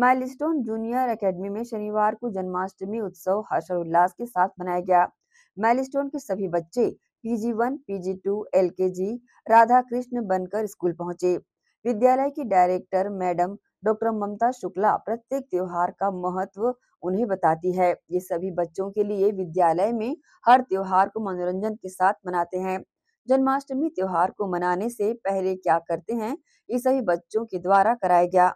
milestone junior academy में शनिवार को जन्माष्टमी उत्सव हर्षोल्लास के साथ मनाया गया माइलस्टोन के सभी बच्चे पीजी वन पीजी टू एल राधा कृष्ण बनकर स्कूल पहुंचे विद्यालय की director madam doctor Mamta Shukla प्रत्येक त्योहार का महत्व उन्हें बताती है ये सभी बच्चों के लिए विद्यालय में हर त्योहार को मनोरंजन के साथ मनाते हैं जन्माष्टमी त्योहार को मनाने से पहले क्या करते हैं ये सभी बच्चों के द्वारा कराया गया